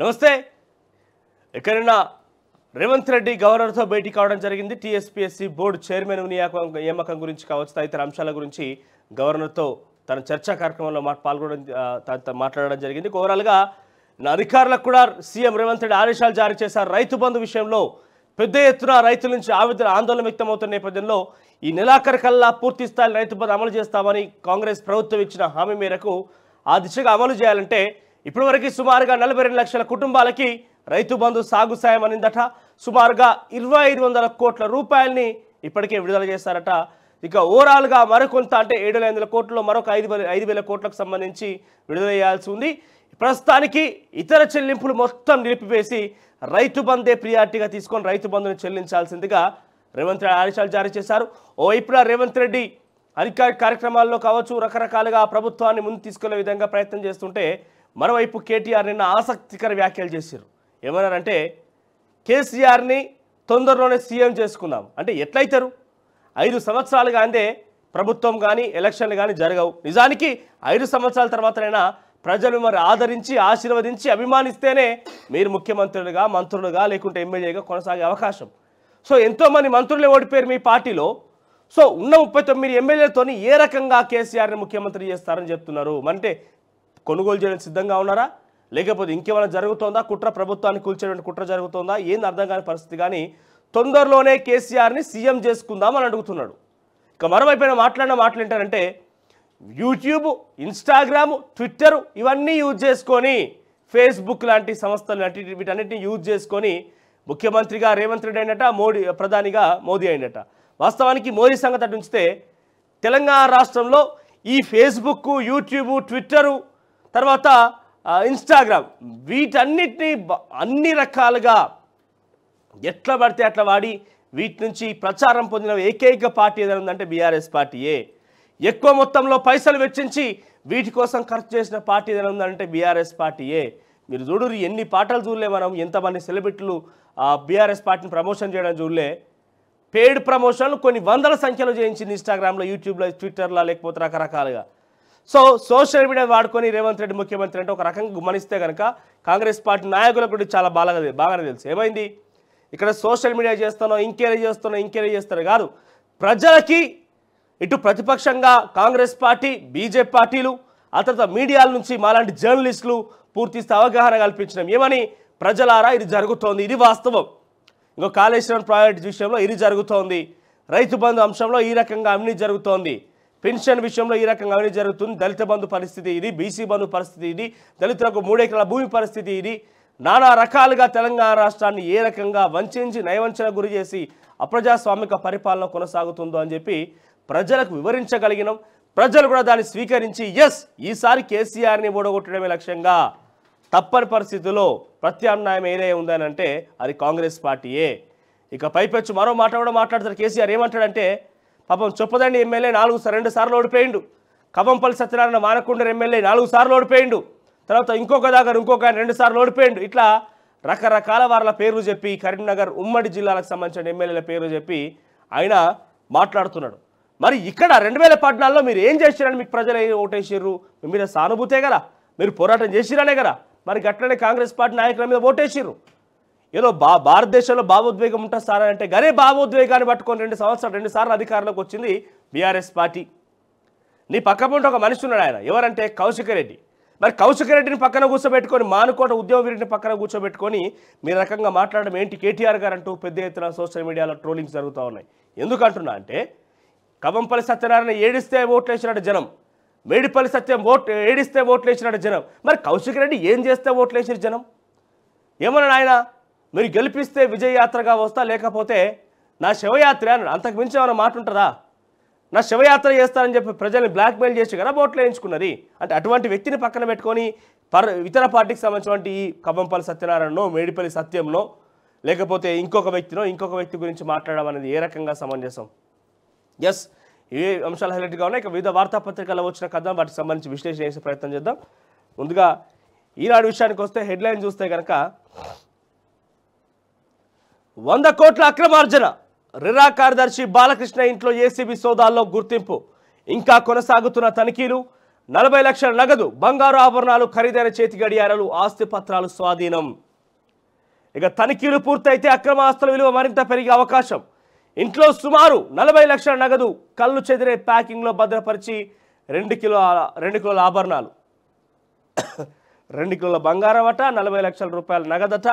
నమస్తే ఎక్కడైనా రేవంత్ రెడ్డి గవర్నర్తో భేటీ కావడం జరిగింది టీఎస్పీఎస్సీ బోర్డు చైర్మన్ నియామకం గురించి కావచ్చు తదితర అంశాల గురించి గవర్నర్తో తన చర్చా కార్యక్రమంలో మా పాల్గొనడం మాట్లాడడం జరిగింది ఓవరాల్గా అధికారులకు కూడా సీఎం రేవంత్ రెడ్డి ఆదేశాలు జారీ చేశారు రైతు బంధు విషయంలో పెద్ద ఎత్తున రైతుల నుంచి ఆవేదన ఆందోళన వ్యక్తమవుతున్న నేపథ్యంలో ఈ నెలాఖరు కల్లా పూర్తి స్థాయి రైతు బంధు అమలు చేస్తామని కాంగ్రెస్ ప్రభుత్వం ఇచ్చిన హామీ మేరకు ఆ దిశగా అమలు చేయాలంటే ఇప్పటివరకు సుమారుగా నలభై రెండు లక్షల కుటుంబాలకి రైతు బంధు సాగు సాయం అనిందట సుమారుగా ఇరవై ఐదు వందల కోట్ల రూపాయల్ని ఇప్పటికే విడుదల చేశారట ఇక ఓవరాల్గా మరికొంత అంటే ఏడు వేల కోట్లలో మరొక ఐదు వేల ఐదు వేల కోట్లకు సంబంధించి విడుదల చేయాల్సి ఉంది ప్రస్తుతానికి ఇతర చెల్లింపులు మొత్తం నిలిపివేసి రైతు బంధే ప్రియారిటీగా తీసుకొని రైతు బంధుని చెల్లించాల్సిందిగా రేవంత్ రెడ్డి ఆదేశాలు జారీ చేశారు ఓవైపున రేవంత్ రెడ్డి అధికార కార్యక్రమాల్లో కావచ్చు రకరకాలుగా ప్రభుత్వాన్ని ముందు తీసుకునే విధంగా ప్రయత్నం చేస్తుంటే మరోవైపు కేటీఆర్ నిన్న ఆసక్తికర వ్యాఖ్యలు చేశారు ఏమన్నారంటే కేసీఆర్ని తొందరలోనే సీఎం చేసుకుందాం అంటే ఎట్లయితారు ఐదు సంవత్సరాలుగా అందే ప్రభుత్వం కానీ ఎలక్షన్లు కానీ జరగవు నిజానికి ఐదు సంవత్సరాల తర్వాతనైనా ప్రజలు మరి ఆదరించి ఆశీర్వదించి అభిమానిస్తేనే మీరు ముఖ్యమంత్రులుగా మంత్రులుగా లేకుంటే ఎమ్మెల్యేగా కొనసాగే అవకాశం సో ఎంతోమంది మంత్రులే ఓడిపోయారు మీ పార్టీలో సో ఉన్న ముప్పై తొమ్మిది ఎమ్మెల్యేలతో ఏ రకంగా కేసీఆర్ని ముఖ్యమంత్రి చేస్తారని చెప్తున్నారు అంటే కొనుగోలు చేయడానికి సిద్ధంగా ఉన్నారా లేకపోతే ఇంకేమైనా జరుగుతోందా కుట్ర ప్రభుత్వాన్ని కూల్చేటువంటి కుట్ర జరుగుతోందా ఏంది అర్థం కాని పరిస్థితి కానీ తొందరలోనే కేసీఆర్ని సీఎం చేసుకుందామని అడుగుతున్నాడు ఇక మరోవైపు మాట్లాడిన ఏంటంటే యూట్యూబ్ ఇన్స్టాగ్రామ్ ట్విట్టర్ ఇవన్నీ యూజ్ చేసుకొని ఫేస్బుక్ లాంటి సంస్థలు లాంటి వీటన్నిటిని యూజ్ చేసుకొని ముఖ్యమంత్రిగా రేవంత్ రెడ్డి అయినట మోడీ ప్రధానిగా మోదీ అయినట వాస్తవానికి మోదీ సంగతి ఉంచితే తెలంగాణ రాష్ట్రంలో ఈ ఫేస్బుక్ యూట్యూబ్ ట్విట్టరు తర్వాత ఇన్స్టాగ్రామ్ వీటన్నిటినీ అన్ని రకాలుగా ఎట్లా పడితే అట్లా వాడి వీటి నుంచి ప్రచారం పొందిన ఏకైక పార్టీ ఏదైనా ఉందంటే బీఆర్ఎస్ పార్టీయే ఎక్కువ మొత్తంలో పైసలు వెచ్చించి వీటి కోసం ఖర్చు చేసిన పార్టీ ఏదైనా ఉందంటే బీఆర్ఎస్ పార్టీయే మీరు చూడరు ఎన్ని పాటలు చూడలే మనం ఎంతమంది సెలబ్రిటీలు బీఆర్ఎస్ పార్టీని ప్రమోషన్ చేయడం చూడలే పెయిడ్ ప్రమోషన్లు కొన్ని వందల సంఖ్యలో చేయించింది ఇన్స్టాగ్రామ్లో యూట్యూబ్లో ట్విట్టర్లో లేకపోతే రకరకాలుగా సో సోషల్ మీడియా వాడుకొని రేవంత్ రెడ్డి ముఖ్యమంత్రి అంటే ఒక రకంగా గమనిస్తే కనుక కాంగ్రెస్ పార్టీ నాయకులకు కూడా చాలా బాగా బాగానే తెలుసు ఏమైంది ఇక్కడ సోషల్ మీడియా చేస్తానో ఇంకేరే చేస్తున్నాం ఇంకేరే చేస్తారు కాదు ప్రజలకి ఇటు ప్రతిపక్షంగా కాంగ్రెస్ పార్టీ బీజేపీ పార్టీలు ఆ తర్వాత మీడియాల నుంచి మాలాంటి జర్నలిస్టులు పూర్తిస్తే అవగాహన కల్పించడం ఏమని ప్రజలారా ఇది జరుగుతోంది ఇది వాస్తవం ఇంకో కాళేశ్వరం ప్రాజెక్టు విషయంలో ఇది జరుగుతోంది రైతు బంధు అంశంలో ఈ రకంగా అవినీతి జరుగుతోంది పెన్షన్ విషయంలో ఈ రకంగా అవినీతి జరుగుతుంది దళిత బంధు పరిస్థితి ఇది బీసీ బంధు పరిస్థితి ఇది దళితులకు మూడెకరాల భూమి పరిస్థితి ఇది నానా రకాలుగా తెలంగాణ రాష్ట్రాన్ని ఏ రకంగా వంచించి నయవంచన గురి చేసి అప్రజాస్వామిక పరిపాలన కొనసాగుతుందో అని చెప్పి ప్రజలకు వివరించగలిగినాం ప్రజలు కూడా దాన్ని స్వీకరించి ఎస్ ఈసారి కేసీఆర్ని ఓడగొట్టడమే లక్ష్యంగా తప్పని పరిస్థితుల్లో ప్రత్యామ్నాయం ఏదై ఉందని అంటే అది కాంగ్రెస్ పార్టీయే ఇక పైపెచ్చు మరో మాట కూడా మాట్లాడతారు కేసీఆర్ ఏమంటాడంటే పాపం చొప్పదండి ఎమ్మెల్యే నాలుగు రెండు సార్లు ఓడిపోయిండు కవంపల్లి సత్యనారాయణ మానకొండ ఎమ్మెల్యే నాలుగు సార్లు ఓడిపోయిండు తర్వాత ఇంకొక దగ్గర ఇంకొక ఆయన రెండు సార్లు ఓడిపోయిండు ఇట్లా రకరకాల వార్ల పేర్లు చెప్పి కరీంనగర్ ఉమ్మడి జిల్లాలకు సంబంధించిన ఎమ్మెల్యేల పేర్లు చెప్పి ఆయన మాట్లాడుతున్నాడు మరి ఇక్కడ రెండు వేల పద్నాలుగులో మీరు ఏం చేసిరని మీకు ప్రజలు ఓటేసిర్రు మీద సానుభూతే కదా మీరు పోరాటం చేసిరానే కదా మరి గట్లనే కాంగ్రెస్ పార్టీ నాయకుల మీద ఓటేసిర్రు ఏదో బా భారతదేశంలో భావోద్వేగం ఉంటుంది సార్ అంటే గనే భావోద్వేగాన్ని పట్టుకొని రెండు సంవత్సరాలు రెండు సార్లు అధికారంలోకి వచ్చింది బీఆర్ఎస్ పార్టీ నీ పక్క ఒక మనిషి ఉన్నాడు ఆయన ఎవరంటే కౌశిక రెడ్డి మరి కౌశిక రెడ్డిని పక్కన కూర్చోబెట్టుకొని మానుకోట ఉద్యోగ వీరిని పక్కన కూర్చోబెట్టుకొని మీ రకంగా మాట్లాడడం ఏంటి కేటీఆర్ గారు అంటూ పెద్ద ఎత్తున సోషల్ మీడియాలో ట్రోలింగ్స్ జరుగుతూ ఉన్నాయి ఎందుకంటున్నా అంటే కవంపల్లి సత్యనారాయణ ఏడిస్తే వేసినాడు జనం మేడిపల్లి సత్యం ఓట్ ఏడిస్తే వేసినాడు జనం మరి కౌశిక రెడ్డి ఏం చేస్తే ఓట్లేసిన జనం ఏమన్నాడు ఆయన మీరు గెలిపిస్తే విజయయాత్రగా వస్తా లేకపోతే నా శివయాత్ర అన్నాడు అంతకు మించి ఏమైనా మాట ఉంటుందా నా శివయాత్ర చేస్తానని చెప్పి ప్రజల్ని బ్లాక్మెయిల్ చేసి కదా ఓట్లు వేయించుకున్నది అంటే అటువంటి వ్యక్తిని పక్కన పెట్టుకొని పర్ ఇతర పార్టీకి సంబంధించినటువంటి ఈ కబంపల్లి సత్యనారాయణనో మేడిపల్లి సత్యంనో లేకపోతే ఇంకొక వ్యక్తినో ఇంకొక వ్యక్తి గురించి మాట్లాడడం అనేది ఏ రకంగా సమంజసం ఎస్ ఏ అంశాలు హైలైట్గా ఉన్నాయి ఇక వివిధ వార్తాపత్రికల్లో వచ్చిన కథ వాటికి సంబంధించి విశ్లేషణ చేసే ప్రయత్నం చేద్దాం ముందుగా ఈనాడు విషయానికి వస్తే హెడ్లైన్ చూస్తే కనుక వంద కోట్ల అక్రమార్జన రిరా కార్యదర్శి బాలకృష్ణ ఇంట్లో ఏసీబీ సోదాల్లో గుర్తింపు ఇంకా కొనసాగుతున్న తనిఖీలు నలభై లక్షల నగదు బంగారు ఆభరణాలు ఖరీదైన చేతి గడియారాలు ఆస్తి పత్రాలు స్వాధీనం ఇక తనిఖీలు పూర్తయితే అక్రమ ఆస్తుల విలువ మరింత పెరిగే అవకాశం ఇంట్లో సుమారు నలభై లక్షల నగదు కళ్ళు చెదిరే ప్యాకింగ్లో భద్రపరిచి రెండు కిలో రెండు కిలోల ఆభరణాలు రెండు కిలోల బంగారం అట నలభై లక్షల రూపాయల నగదట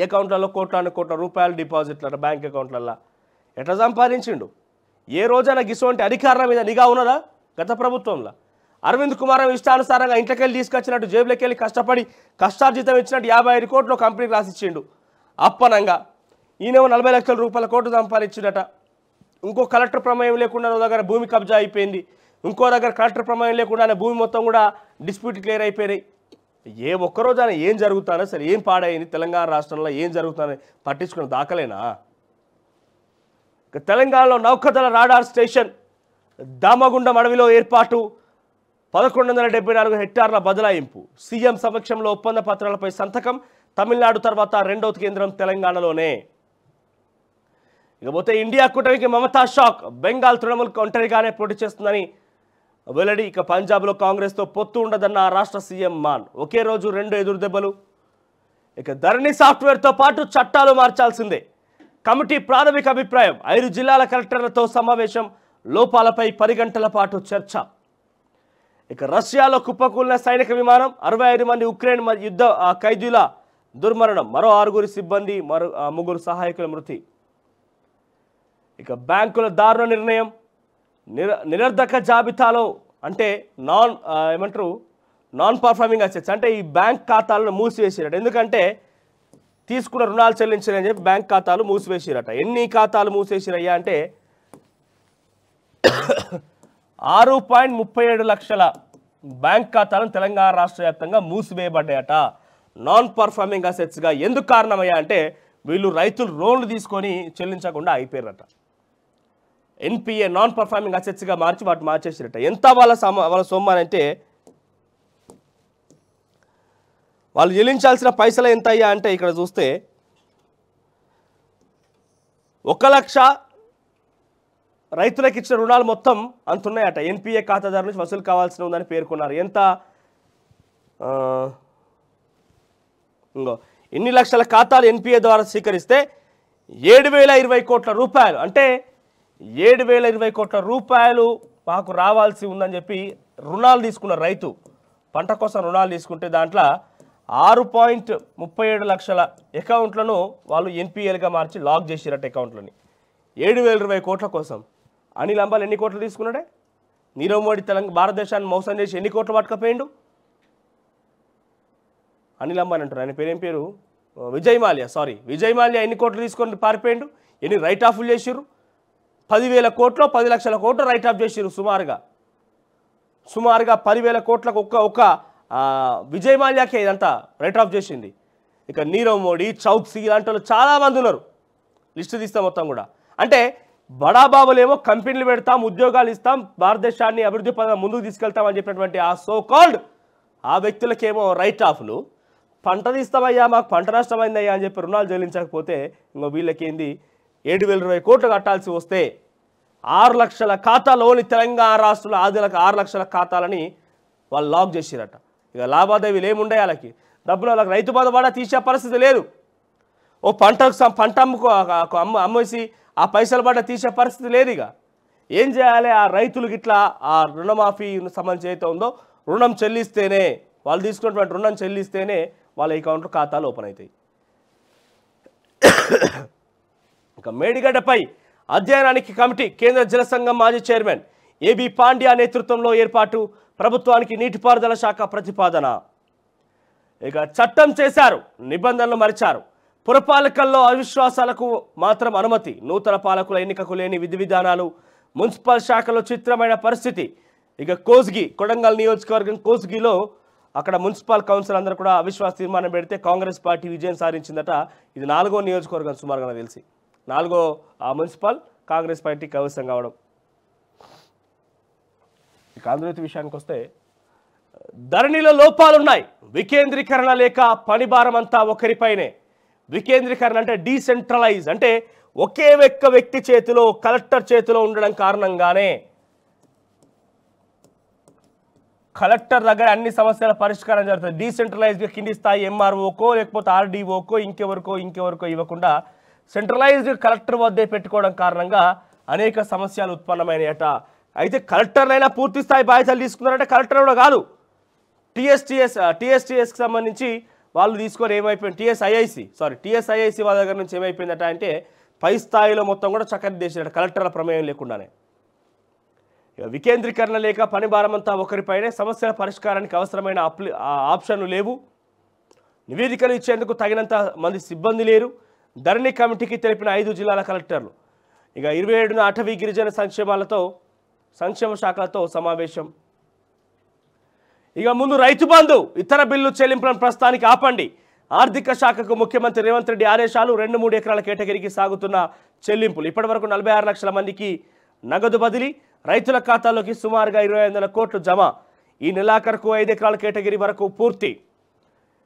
ఏ అకౌంట్లలో కోట్లాను కోట్ల రూపాయలు డిపాజిట్ల బ్యాంక్ అకౌంట్లలో ఎట్లా సంపాదించిండు ఏ రోజైనా గిసువంటి అధికారుల మీద నిఘా ఉన్నదా గత ప్రభుత్వంలో అరవింద్ కుమార్ ఇష్టానుసారంగా ఇంట్లోకెళ్ళి తీసుకొచ్చినట్టు జేబులోకి వెళ్ళి కష్టపడి కష్టార్జితం ఇచ్చినట్టు యాభై ఐదు కోట్లు కంపెనీకి రాసిచ్చిండు అప్పనంగా ఈయనేమో నలభై లక్షల రూపాయల కోట్లు సంపాదించిండట ఇంకో కలెక్టర్ ప్రమేయం లేకుండా దగ్గర భూమి కబ్జా అయిపోయింది ఇంకో దగ్గర కలెక్టర్ ప్రమేయం లేకుండానే భూమి మొత్తం కూడా డిస్ప్యూట్ క్లియర్ అయిపోయినాయి ఏ ఒక్కరోజాన ఏం జరుగుతానో సరే ఏం పాడైంది తెలంగాణ రాష్ట్రంలో ఏం జరుగుతానని పట్టించుకున్న దాఖలేనా తెలంగాణలో నౌకదళ రాడార్ స్టేషన్ దామగుండం అడవిలో ఏర్పాటు పదకొండు వందల డెబ్బై నాలుగు హెక్టార్ల బదలాయింపు సీఎం సమక్షంలో ఒప్పంద పత్రాలపై సంతకం తమిళనాడు తర్వాత రెండవ కేంద్రం తెలంగాణలోనే ఇకపోతే ఇండియా కూటమికి మమతా షాక్ బెంగాల్ తృణమూల్ ఒంటరిగానే పోటీ చేస్తుందని వెల్లడి ఇక పంజాబ్లో కాంగ్రెస్తో పొత్తు ఉండదన్న రాష్ట్ర సీఎం మాన్ ఒకే రోజు రెండు ఎదురు దెబ్బలు ఇక ధరణి సాఫ్ట్వేర్తో పాటు చట్టాలు మార్చాల్సిందే కమిటీ ప్రాథమిక అభిప్రాయం ఐదు జిల్లాల కలెక్టర్లతో సమావేశం లోపాలపై పది గంటల పాటు చర్చ ఇక రష్యాలో కుప్పకూలిన సైనిక విమానం అరవై ఐదు మంది ఉక్రెయిన్ యుద్ధ ఖైదీల దుర్మరణం మరో ఆరుగురి సిబ్బంది మరో ముగ్గురు సహాయకుల మృతి ఇక బ్యాంకుల దారుణ నిర్ణయం నిర నిరర్ధక జాబితాలో అంటే నాన్ ఏమంటారు నాన్ పర్ఫార్మింగ్ అసెట్స్ అంటే ఈ బ్యాంక్ ఖాతాలను మూసివేసిరట ఎందుకంటే తీసుకున్న రుణాలు చెల్లించాలని చెప్పి బ్యాంక్ ఖాతాలు మూసివేసిరట ఎన్ని ఖాతాలు మూసేసిరయ్యా అంటే ఆరు పాయింట్ ముప్పై ఏడు లక్షల బ్యాంక్ ఖాతాలను తెలంగాణ రాష్ట్ర వ్యాప్తంగా మూసివేయబడ్డాయట నాన్ పర్ఫార్మింగ్ అసెట్స్గా ఎందుకు కారణమయ్యా అంటే వీళ్ళు రైతులు లోన్లు తీసుకొని చెల్లించకుండా అయిపోయారట ఎన్పిఏ నాన్ పర్ఫార్మింగ్ అసెట్స్గా మార్చి వాటిని మార్చేసిరట ఎంత వాళ్ళ సమ వాళ్ళ అంటే వాళ్ళు చెల్లించాల్సిన పైసలు ఎంత అయ్యా అంటే ఇక్కడ చూస్తే ఒక లక్ష రైతులకు ఇచ్చిన రుణాలు మొత్తం అంతున్నాయట ఎన్పిఏ ఖాతాదారు నుంచి వసూలు కావాల్సిన ఉందని పేర్కొన్నారు ఎంత ఇంకో ఎన్ని లక్షల ఖాతాలు ఎన్పిఏ ద్వారా స్వీకరిస్తే ఏడు వేల ఇరవై కోట్ల రూపాయలు అంటే ఏడు వేల ఇరవై కోట్ల రూపాయలు మాకు రావాల్సి ఉందని చెప్పి రుణాలు తీసుకున్న రైతు పంట కోసం రుణాలు తీసుకుంటే దాంట్లో ఆరు పాయింట్ ముప్పై ఏడు లక్షల అకౌంట్లను వాళ్ళు ఎన్పిఎల్గా మార్చి లాక్ చేసినట్టు అకౌంట్లని ఏడు వేల ఇరవై కోట్ల కోసం అనిల్ అంబాల్ ఎన్ని కోట్లు తీసుకున్నాడే నీరవ్ మోడీ తెలంగాణ భారతదేశాన్ని మోసం చేసి ఎన్ని కోట్లు పట్టుకపోయిండు అనిల్ అంబాల్ అంటారు ఆయన పేరేం పేరు విజయ్ మాల్యా సారీ విజయ్ మాల్యా ఎన్ని కోట్లు తీసుకొని పారిపోయిండు ఎన్ని రైట్ ఆఫ్లు చేసిర్రు పదివేల కోట్లు పది లక్షల కోట్లు రైట్ ఆఫ్ చేసిరు సుమారుగా సుమారుగా పదివేల కోట్లకు ఒక్క ఒక్క విజయ్ మాల్యాకే ఇదంతా రైట్ ఆఫ్ చేసింది ఇక నీరవ్ మోడీ చౌక్సీ ఇలాంటి వాళ్ళు చాలామంది ఉన్నారు లిస్టు తీస్తాం మొత్తం కూడా అంటే బడాబాబులేమో కంపెనీలు పెడతాం ఉద్యోగాలు ఇస్తాం భారతదేశాన్ని అభివృద్ధి పదంగా ముందుకు తీసుకెళ్తామని చెప్పినటువంటి ఆ సో కాల్డ్ ఆ వ్యక్తులకేమో రైట్ ఆఫ్లు పంట తీస్తామయ్యా మాకు పంట నష్టమైందయ్యా అని చెప్పి రుణాలు చెల్లించకపోతే ఇంకో వీళ్ళకేంది ఏడు వేల ఇరవై కోట్లు కట్టాల్సి వస్తే ఆరు లక్షల ఖాతాలోని తెలంగాణ రాష్ట్రంలో ఆదిలకు ఆరు లక్షల ఖాతాలని వాళ్ళు లాక్ చేసిరట ఇక లావాదేవీలు ఏముండే వాళ్ళకి డబ్బులు వాళ్ళకి రైతు బాధపడ తీసే పరిస్థితి లేదు ఓ పంటకు పంట అమ్ముకో అమ్మ అమ్మేసి ఆ పైసలు పడ్డ తీసే పరిస్థితి లేదు ఇక ఏం చేయాలి ఆ రైతులకు ఇట్లా ఆ రుణమాఫీ సంబంధించి అయితే ఉందో రుణం చెల్లిస్తేనే వాళ్ళు తీసుకున్నటువంటి రుణం చెల్లిస్తేనే వాళ్ళ అకౌంట్ ఖాతాలు ఓపెన్ అవుతాయి ఇక మేడిగడ్డపై అధ్యయనానికి కమిటీ కేంద్ర జలసంఘం మాజీ చైర్మన్ ఏబి పాండ్యా నేతృత్వంలో ఏర్పాటు ప్రభుత్వానికి నీటిపారుదల శాఖ ప్రతిపాదన ఇక చట్టం చేశారు నిబంధనలు మరిచారు పురపాలకల్లో అవిశ్వాసాలకు మాత్రం అనుమతి నూతన పాలకుల ఎన్నికకు లేని విధి విధానాలు మున్సిపల్ శాఖలో చిత్రమైన పరిస్థితి ఇక కోస్గి కొడంగల్ నియోజకవర్గం కోస్గిలో అక్కడ మున్సిపల్ కౌన్సిల్ అందరూ కూడా అవిశ్వాస తీర్మానం పెడితే కాంగ్రెస్ పార్టీ విజయం సాధించిందట ఇది నాలుగో నియోజకవర్గం సుమారుగా తెలిసి నాలుగో మున్సిపల్ కాంగ్రెస్ పార్టీ కైవసం కావడం కాంగ్రెస్ విషయానికి వస్తే ధరణిలో లోపాలున్నాయి వికేంద్రీకరణ లేక పని భారం అంతా ఒకరిపైనే వికేంద్రీకరణ అంటే డీసెంట్రలైజ్ అంటే ఒకే ఒక్క వ్యక్తి చేతిలో కలెక్టర్ చేతిలో ఉండడం కారణంగానే కలెక్టర్ దగ్గర అన్ని సమస్యల పరిష్కారం జరుగుతుంది డీసెంట్రలైజ్గా కింది స్థాయి ఎంఆర్ఓకో లేకపోతే ఆర్డీఓకో ఇంకెవరికో ఇంకెవరికో ఇవ్వకుండా సెంట్రలైజ్డ్ కలెక్టర్ వద్దే పెట్టుకోవడం కారణంగా అనేక సమస్యలు ఉత్పన్నమైనాయట అయితే కలెక్టర్లైనా పూర్తి స్థాయి బాధ్యతలు తీసుకున్నారంటే కలెక్టర్ కూడా కాదు టీఎస్టీఎస్ టీఎస్టీఎస్కి సంబంధించి వాళ్ళు తీసుకొని ఏమైపోయింది టీఎస్ఐఐసి సారీ టీఎస్ఐఐసి వాళ్ళ దగ్గర నుంచి ఏమైపోయిందట అంటే పై స్థాయిలో మొత్తం కూడా చక్కర్దేశాడు కలెక్టర్ల ప్రమేయం లేకుండానే వికేంద్రీకరణ లేక పని భారమంతా ఒకరిపైనే సమస్యల పరిష్కారానికి అవసరమైన ఆప్షన్లు లేవు నివేదికలు ఇచ్చేందుకు తగినంత మంది సిబ్బంది లేరు ధరణి కమిటీకి తెలిపిన ఐదు జిల్లాల కలెక్టర్లు ఇక ఇరవై ఏడున అటవీ గిరిజన సంక్షేమాలతో సంక్షేమ శాఖలతో సమావేశం ఇక ముందు రైతు బంధు ఇతర బిల్లు చెల్లింపులను ప్రస్తుతానికి ఆపండి ఆర్థిక శాఖకు ముఖ్యమంత్రి రేవంత్ రెడ్డి ఆదేశాలు రెండు మూడు ఎకరాల కేటగిరీకి సాగుతున్న చెల్లింపులు ఇప్పటి వరకు నలభై ఆరు లక్షల మందికి నగదు బదిలీ రైతుల ఖాతాలోకి సుమారుగా ఇరవై ఐదు వందల కోట్లు జమ ఈ నెలాఖరుకు ఐదు ఎకరాల కేటగిరీ వరకు పూర్తి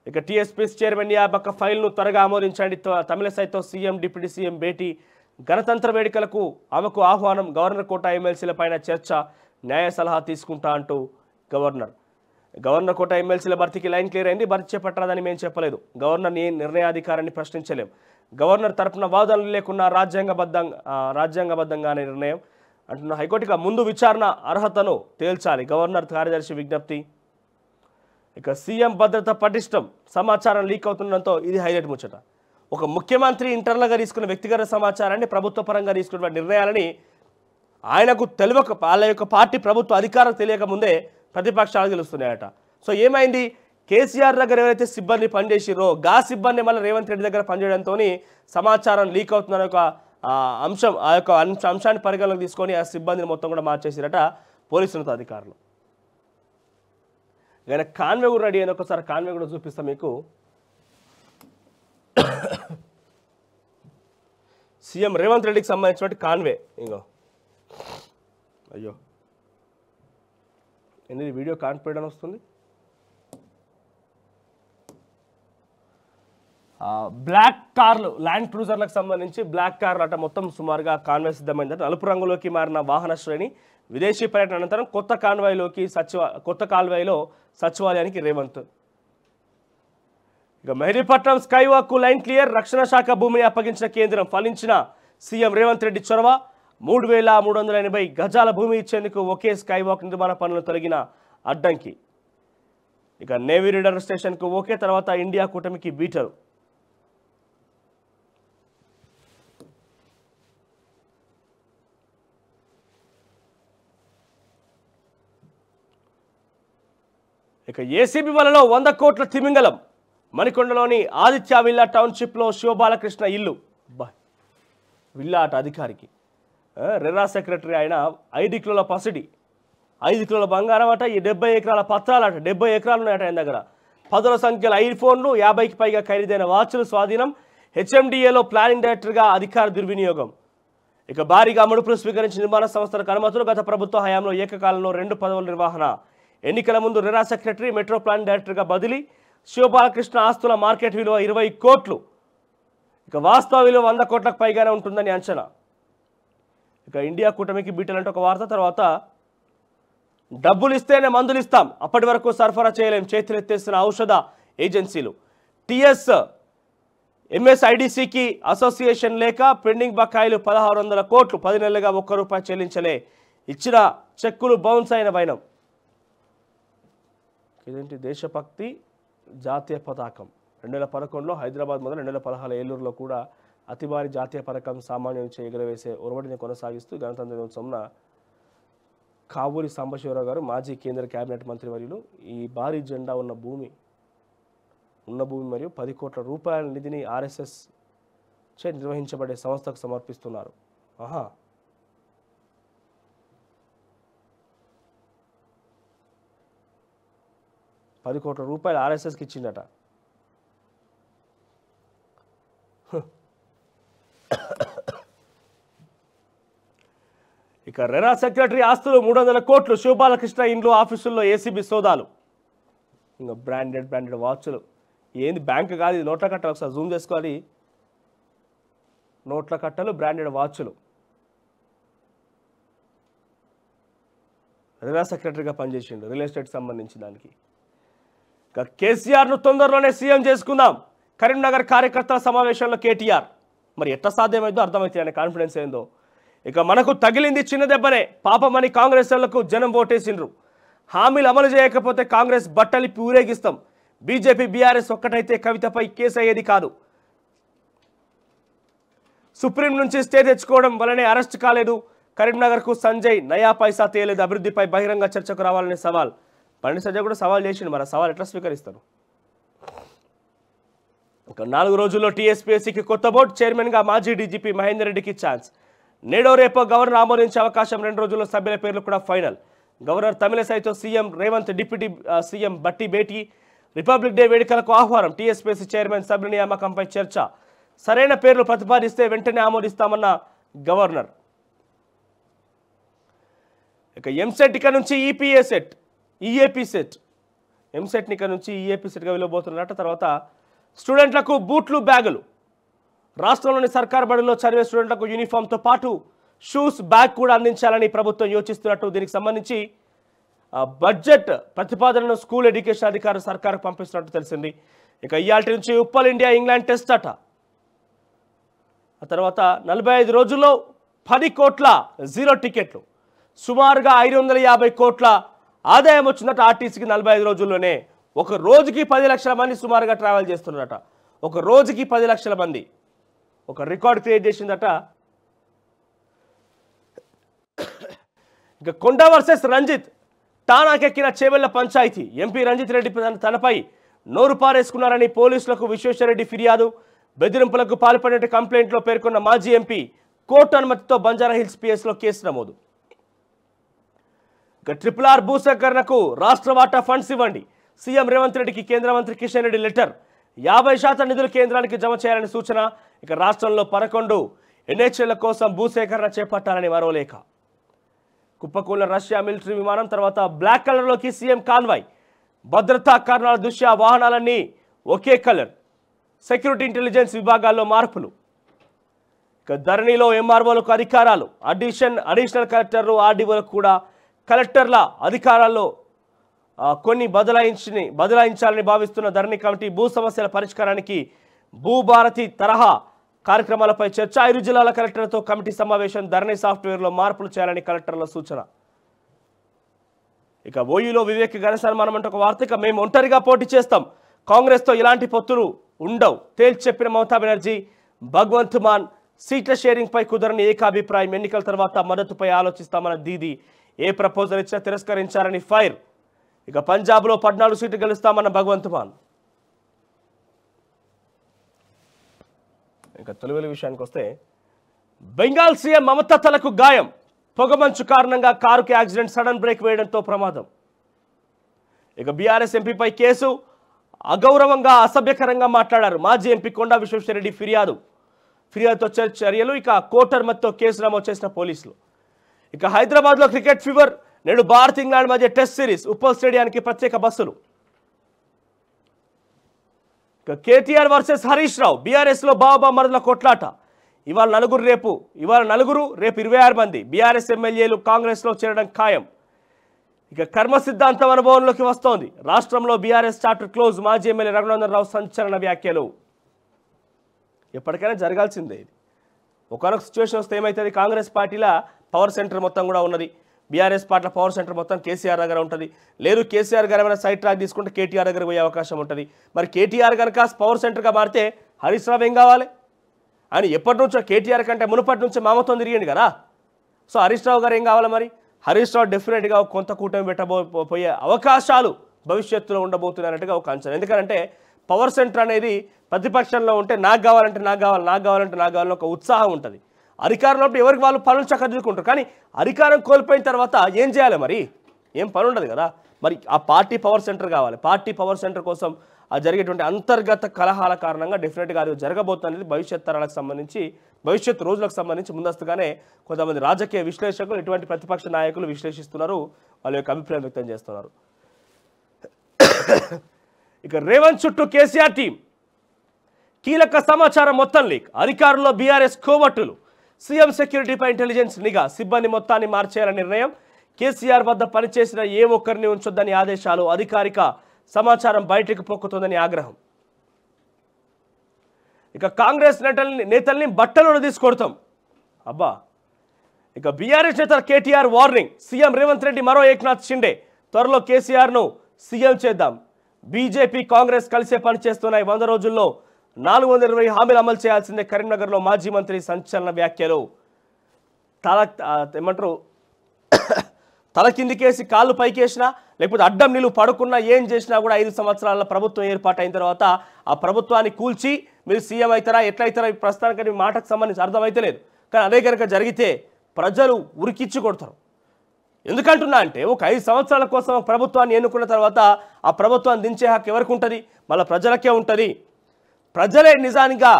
ఇక టీఎస్పీ చైర్మన్ యాబక్క ఫైల్ను త్వరగా ఆమోదించండి తమిళసైతో సీఎం డిప్యూటీ సీఎం భేటీ గణతంత్ర వేడుకలకు ఆమెకు ఆహ్వానం గవర్నర్ కోట ఎమ్మెల్సీలపైన చర్చ న్యాయ సలహా తీసుకుంటా అంటూ గవర్నర్ గవర్నర్ కోట ఎమ్మెల్సీల భర్తీకి లైన్ క్లియర్ అయింది భర్తీ చేపట్టరాదని మేము చెప్పలేదు గవర్నర్ని నిర్ణయాధికారాన్ని ప్రశ్నించలేం గవర్నర్ తరఫున వాదనలు లేకున్నా రాజ్యాంగబద్ధంగా రాజ్యాంగబద్ధంగానే నిర్ణయం అంటున్న హైకోర్టుగా ముందు విచారణ అర్హతను తేల్చాలి గవర్నర్ కార్యదర్శి విజ్ఞప్తి ఇక సీఎం భద్రత పటిష్టం సమాచారం లీక్ అవుతుండటంతో ఇది హైలైట్ ముచ్చట ఒక ముఖ్యమంత్రి ఇంటర్నల్గా తీసుకున్న వ్యక్తిగత సమాచారాన్ని ప్రభుత్వ పరంగా తీసుకున్న నిర్ణయాలని ఆయనకు తెలియక వాళ్ళ యొక్క పార్టీ ప్రభుత్వ అధికారం తెలియక ముందే ప్రతిపక్షాలు తెలుస్తున్నాయట సో ఏమైంది కేసీఆర్ దగ్గర ఎవరైతే సిబ్బంది పనిచేసిరో గా సిబ్బంది మళ్ళీ రేవంత్ రెడ్డి దగ్గర పనిచేయడంతో సమాచారం లీక్ అవుతుందనే ఒక అంశం ఆ యొక్క అంశాన్ని పరిగణలోకి తీసుకొని ఆ సిబ్బందిని మొత్తం కూడా మార్చేసిరట పోలీసులతో అధికారులు కానీ కాన్వే కూడా రెడీ అని ఒకసారి కాన్వే కూడా చూపిస్తాం మీకు సీఎం రేవంత్ రెడ్డికి సంబంధించినటువంటి కాన్వే ఇంకో అయ్యో ఎందుకు వీడియో కాన్పేయడం వస్తుంది బ్లాక్ కార్లు ల్యాండ్ క్రూజర్లకు సంబంధించి బ్లాక్ కార్లు అట మొత్తం సుమారుగా కాన్వే సిద్ధమైందట నలుపు రంగులోకి మారిన వాహన శ్రేణి విదేశీ పర్యటన అనంతరం కొత్త కాన్వాయ్లోకి సచివ కొత్త కాల్వాయిలో సచివాలయానికి రేవంత్ ఇక మెహరీపట్నం స్కైవాక్ లైన్ క్లియర్ రక్షణ శాఖ భూమిని అప్పగించిన కేంద్రం ఫలించిన సీఎం రేవంత్ రెడ్డి చొరవ మూడు వేల మూడు వందల ఎనభై గజాల భూమి ఇచ్చేందుకు ఒకే స్కైవాక్ నిర్మాణ పనులు తొలగిన అడ్డంకి ఇక నేవీ రీడర్ స్టేషన్కు ఓకే తర్వాత ఇండియా కూటమికి బీటరు ఇక ఏసీబీ వలలో వంద కోట్ల తిమింగలం మణికొండలోని ఆదిత్య విల్లా టౌన్షిప్లో శివబాలకృష్ణ ఇల్లు బా విల్లా అట అధికారికి రెరా సెక్రటరీ ఆయన ఐదు కిలోల పసిడి ఐదు కిలోల బంగారం అట ఈ డెబ్బై ఎకరాల పత్రాలట డెబ్బై ఎకరాలు ఉన్నాయట ఆయన దగ్గర పదుల సంఖ్యల ఐఫోన్లు యాభైకి పైగా ఖరీదైన వాచ్లు స్వాధీనం హెచ్ఎండిఏలో ప్లానింగ్ డైరెక్టర్గా అధికార దుర్వినియోగం ఇక భారీగా అమలుపులు స్వీకరించి నిర్మాణ సంస్థలకు అనుమతులు గత ప్రభుత్వ హయాంలో ఏకకాలంలో రెండు పదవుల నిర్వహణ ఎన్నికల ముందు రెరా సెక్రటరీ మెట్రో ప్లాన్ డైరెక్టర్గా బదిలీ శివబాలకృష్ణ ఆస్తుల మార్కెట్ విలువ ఇరవై కోట్లు ఇక వాస్తవ విలువ వంద కోట్లకు పైగానే ఉంటుందని అంచనా ఇక ఇండియా కూటమికి బీటలంటే ఒక వార్త తర్వాత డబ్బులు ఇస్తేనే మందులు ఇస్తాం అప్పటి వరకు సరఫరా చేయలేం చేతులెత్తేసిన ఔషధ ఏజెన్సీలు టిఎస్ ఎంఎస్ఐడిసికి అసోసియేషన్ లేక పెండింగ్ బకాయిలు పదహారు వందల కోట్లు పది నెలలుగా ఒక్క రూపాయి చెల్లించలే ఇచ్చిన చెక్కులు బౌన్స్ అయిన వైనం ఇదేంటి దేశభక్తి జాతీయ పతాకం రెండు వేల పదకొండులో హైదరాబాద్ మొదలు రెండు వేల పదహారు ఏలూరులో కూడా అతి భారీ జాతీయ పథకం సామాన్యునిచే ఎగురవేసే ఒరవడిని కొనసాగిస్తూ గణతంత్ర దినోత్సవం కావూరి సాంబశివరావు గారు మాజీ కేంద్ర కేబినెట్ వర్యులు ఈ భారీ జెండా ఉన్న భూమి ఉన్న భూమి మరియు పది కోట్ల రూపాయల నిధిని ఆర్ఎస్ఎస్ చే నిర్వహించబడే సంస్థకు సమర్పిస్తున్నారు ఆహా పది కోట్ల రూపాయలు ఆర్ఎస్ఎస్కి ఇచ్చిందట ఇక రెరా సెక్రటరీ ఆస్తులు మూడు వందల కోట్లు శివబాలకృష్ణ ఇండ్లు ఆఫీసుల్లో ఏసీబీ సోదాలు ఇంకా బ్రాండెడ్ బ్రాండెడ్ వాచ్లు ఏంది బ్యాంక్ కాదు ఇది నోట్ల కట్టలు ఒకసారి జూమ్ చేసుకోవాలి నోట్ల కట్టలు బ్రాండెడ్ వాచ్లు రెరా సెక్రటరీగా పనిచేసిండు రియల్ ఎస్టేట్ సంబంధించి దానికి కేసీఆర్ను తొందరలోనే సీఎం చేసుకుందాం కరీంనగర్ కార్యకర్తల సమావేశంలో కేటీఆర్ మరి ఎట్ట సాధ్యమైందో అర్థమైతే కాన్ఫిడెన్స్ ఏందో ఇక మనకు తగిలింది చిన్న దెబ్బనే పాపమని కాంగ్రెస్లకు జనం ఓటేసిండ్రు హామీలు అమలు చేయకపోతే కాంగ్రెస్ బట్టలి ఊరేగిస్తాం బీజేపీ బీఆర్ఎస్ ఒక్కటైతే కవితపై కేసు అయ్యేది కాదు సుప్రీం నుంచి స్టే తెచ్చుకోవడం వలనే అరెస్ట్ కాలేదు కరీంనగర్కు సంజయ్ నయా పైసా తేలేదు అభివృద్ధిపై బహిరంగ చర్చకు రావాలనే సవాల్ పన్నెండు సజ్జ కూడా సవాల్ చేసిండు మరి సవాల్ ఎట్లా స్వీకరిస్తారు ఒక నాలుగు రోజుల్లో టీఎస్పీఎస్సీకి కొత్త బోర్డు చైర్మన్గా మాజీ డీజీపీ మహేందర్ రెడ్డికి ఛాన్స్ నేడో రేపో గవర్నర్ ఆమోదించే అవకాశం రెండు రోజుల్లో సభ్యుల పేర్లు కూడా ఫైనల్ గవర్నర్ తమిళసైతో CM Revanth deputy CM Bhatti భేటీ రిపబ్లిక్ డే వేడుకలకు ఆహ్వానం టీఎస్పీఎస్సీ చైర్మన్ సభ్యుల నియామకంపై చర్చ సరైన పేర్లు ప్రతిపాదిస్తే వెంటనే ఆమోదిస్తామన్న గవర్నర్ ఇక ఎంసెట్ ఇక నుంచి ఈపీఏ సెట్ ఈఏపీ సెట్ ఎంసెట్ని ఇక్కడ నుంచి ఈఏపీ సెట్గా వెళ్ళబోతున్నట్టు తర్వాత స్టూడెంట్లకు బూట్లు బ్యాగులు రాష్ట్రంలోని సర్కార్ బడిలో చదివే స్టూడెంట్లకు యూనిఫామ్తో పాటు షూస్ బ్యాగ్ కూడా అందించాలని ప్రభుత్వం యోచిస్తున్నట్టు దీనికి సంబంధించి బడ్జెట్ ప్రతిపాదనను స్కూల్ ఎడ్యుకేషన్ అధికారులు సర్కారు పంపిస్తున్నట్టు తెలిసింది ఇక ఇయాల్టి నుంచి ఉప్పల్ ఇండియా ఇంగ్లాండ్ టెస్ట్ అట ఆ తర్వాత నలభై ఐదు రోజుల్లో పది కోట్ల జీరో టికెట్లు సుమారుగా ఐదు వందల యాభై కోట్ల ఆదాయం వచ్చిందట ఆర్టీసీకి నలభై ఐదు రోజుల్లోనే ఒక రోజుకి పది లక్షల మంది సుమారుగా ట్రావెల్ చేస్తున్నారట ఒక రోజుకి పది లక్షల మంది ఒక రికార్డు క్రియేట్ చేసిందట ఇంకా కొండ వర్సెస్ రంజిత్ తానాకెక్కిన చేవెళ్ల పంచాయతీ ఎంపీ రంజిత్ రెడ్డి తనపై నోరు పారేసుకున్నారని పోలీసులకు విశ్వేశ్వరరెడ్డి ఫిర్యాదు బెదిరింపులకు పాల్పడినట్టు కంప్లైంట్లో పేర్కొన్న మాజీ ఎంపీ కోర్టు అనుమతితో బంజారాహిల్స్ పిఎస్లో కేసు నమోదు ట్రిపుల్ ఆర్ భూసేకరణకు రాష్ట్ర వాటా ఫండ్స్ ఇవ్వండి సీఎం రేవంత్ రెడ్డికి కేంద్ర మంత్రి కిషన్ రెడ్డి లెటర్ యాభై శాతం నిధులు కేంద్రానికి జమ చేయాలని సూచన ఇక రాష్ట్రంలో పదకొండు ఎన్హెచ్ఎల్ కోసం భూసేకరణ చేపట్టాలని మరో లేఖ కుప్పకూల రష్యా మిలిటరీ విమానం తర్వాత బ్లాక్ కలర్లోకి సీఎం కాన్వాయ్ భద్రతా కారణాల దృష్ట్యా వాహనాలన్నీ ఒకే కలర్ సెక్యూరిటీ ఇంటెలిజెన్స్ విభాగాల్లో మార్పులు ఇక ధరణిలో ఎంఆర్ఓలకు అధికారాలు అడిషన్ అడిషనల్ కలెక్టర్లు ఆర్డీఓలకు కూడా కలెక్టర్ల అధికారాల్లో కొన్ని బదలాయించి బదలాయించాలని భావిస్తున్న ధరణి కమిటీ భూ సమస్యల పరిష్కారానికి భూభారతి తరహా కార్యక్రమాలపై చర్చ ఐదు జిల్లాల కలెక్టర్లతో కమిటీ సమావేశం ధరణి సాఫ్ట్వేర్లో మార్పులు చేయాలని కలెక్టర్ల సూచన ఇక ఓయూలో వివేక్ ఘన మనం అంటే ఒక వార్త మేము ఒంటరిగా పోటీ చేస్తాం కాంగ్రెస్తో ఇలాంటి పొత్తులు ఉండవు తేల్చి చెప్పిన మమతా బెనర్జీ భగవంత్ మాన్ సీట్ల షేరింగ్పై కుదరని ఏకాభిప్రాయం ఎన్నికల తర్వాత మద్దతుపై ఆలోచిస్తామన్న దీది ఏ ప్రపోజల్ ఇచ్చినా తిరస్కరించారని ఫైర్ ఇక పంజాబ్లో పద్నాలుగు సీట్లు గెలుస్తామన్న భగవంత్ మాన్ ఇక తొలివెలు విషయానికి వస్తే బెంగాల్ సీఎం మమత తలకు గాయం పొగమంచు కారణంగా కారుకి యాక్సిడెంట్ సడన్ బ్రేక్ వేయడంతో ప్రమాదం ఇక బీఆర్ఎస్ ఎంపీపై కేసు అగౌరవంగా అసభ్యకరంగా మాట్లాడారు మాజీ ఎంపీ కొండా విశ్వేశ్వరరెడ్డి ఫిర్యాదు ఫిర్యాదుతో చర్యలు ఇక కోటర్మత్తో కేసు నమోదు చేసిన పోలీసులు ఇక హైదరాబాద్లో క్రికెట్ ఫీవర్ నేడు భారత్ ఇంగ్లాండ్ మధ్య టెస్ట్ సిరీస్ ఉప్పల్ స్టేడియానికి ప్రత్యేక బస్సులు ఇక కేటీఆర్ వర్సెస్ హరీష్ రావు లో బాబా మరుదుల కొట్లాట ఇవాళ నలుగురు రేపు ఇవాళ నలుగురు రేపు ఇరవై ఆరు మంది బీఆర్ఎస్ ఎమ్మెల్యేలు కాంగ్రెస్లో చేరడం ఖాయం ఇక కర్మ సిద్ధాంతం అనుభవంలోకి వస్తోంది రాష్ట్రంలో బీఆర్ఎస్ చాప్టర్ క్లోజ్ మాజీ ఎమ్మెల్యే రఘునందనరావు సంచలన వ్యాఖ్యలు ఎప్పటికైనా జరగాల్సిందే ఇది ఒకనొక సిచ్యువేషన్ వస్తే ఏమవుతుంది కాంగ్రెస్ పార్టీలో పవర్ సెంటర్ మొత్తం కూడా ఉన్నది బీఆర్ఎస్ పార్టీల పవర్ సెంటర్ మొత్తం కేసీఆర్ దగ్గర ఉంటుంది లేదు కేసీఆర్ గారు ఏమైనా సైట్ ట్రాక్ తీసుకుంటే కేటీఆర్ దగ్గర పోయే అవకాశం ఉంటుంది మరి కేటీఆర్ కనుక పవర్ సెంటర్గా మారితే హరీష్ రావు ఏం కావాలి ఆయన ఎప్పటి నుంచో కేటీఆర్ కంటే మునుపటి నుంచే మామతో తిరిగింది కదా సో హరీష్ రావు గారు ఏం కావాలి మరి హరీష్ రావు డెఫినెట్గా కొంత కూటమి పెట్టబో పోయే అవకాశాలు భవిష్యత్తులో ఉండబోతున్నారట్టుగా ఒక అంచనా ఎందుకంటే పవర్ సెంటర్ అనేది ప్రతిపక్షంలో ఉంటే నాకు కావాలంటే నాకు కావాలి నాకు కావాలంటే నాకు కావాలని ఒక ఉత్సాహం ఉంటుంది అధికారంలో ఎవరికి వాళ్ళు పనులు చక్కదిద్దుకుంటారు కానీ అధికారం కోల్పోయిన తర్వాత ఏం చేయాలి మరి ఏం పని ఉండదు కదా మరి ఆ పార్టీ పవర్ సెంటర్ కావాలి పార్టీ పవర్ సెంటర్ కోసం ఆ జరిగేటువంటి అంతర్గత కలహాల కారణంగా డెఫినెట్గా అది జరగబోతున్నది భవిష్యత్ తరాలకు సంబంధించి భవిష్యత్ రోజులకు సంబంధించి ముందస్తుగానే కొంతమంది రాజకీయ విశ్లేషకులు ఇటువంటి ప్రతిపక్ష నాయకులు విశ్లేషిస్తున్నారు వాళ్ళ యొక్క అభిప్రాయం వ్యక్తం చేస్తున్నారు ఇక రేవంత్ చుట్టూ కేసీఆర్ టీం కీలక సమాచారం మొత్తం లీక్ అధికారంలో బీఆర్ఎస్ కోవట్టులు సీఎం సెక్యూరిటీపై ఇంటెలిజెన్స్ నిఘా సిబ్బంది మొత్తాన్ని మార్చేయాల నిర్ణయం కేసీఆర్ వద్ద పనిచేసిన ఏ ఒక్కరిని ఉంచొద్దని ఆదేశాలు అధికారిక సమాచారం బయటకు పొక్కుతుందని ఆగ్రహం ఇక కాంగ్రెస్ నేతల్ని నేతల్ని బట్టలు తీసుకొడతాం అబ్బా ఇక బీఆర్ఎస్ నేత KTR warning CM Revanth Reddy మరో ఏక్నాథ్ షిండే త్వరలో కేసీఆర్ను సీఎం చేద్దాం బీజేపీ కాంగ్రెస్ కలిసే పనిచేస్తున్నాయి వంద రోజుల్లో నాలుగు వందల ఇరవై హామీలు అమలు చేయాల్సిందే కరీంనగర్లో మాజీ మంత్రి సంచలన వ్యాఖ్యలు తల ఏమంటారు తల కిందికేసి కాళ్ళు పైకేసినా లేకపోతే అడ్డం నీళ్ళు పడుకున్నా ఏం చేసినా కూడా ఐదు సంవత్సరాల ప్రభుత్వం ఏర్పాటైన తర్వాత ఆ ప్రభుత్వాన్ని కూల్చి మీరు సీఎం అవుతారా ఎట్లయితారా ప్రస్తుతానికి మీ మాటకు సంబంధించి అర్థమైతే లేదు కానీ అదే కనుక జరిగితే ప్రజలు ఉరికిచ్చి కొడతారు ఎందుకంటున్నా అంటే ఒక ఐదు సంవత్సరాల కోసం ప్రభుత్వాన్ని ఎన్నుకున్న తర్వాత ఆ ప్రభుత్వాన్ని దించే హక్కు ఎవరికి ఉంటుంది మళ్ళీ ప్రజలకే ఉంటుంది ప్రజలే నిజానిగా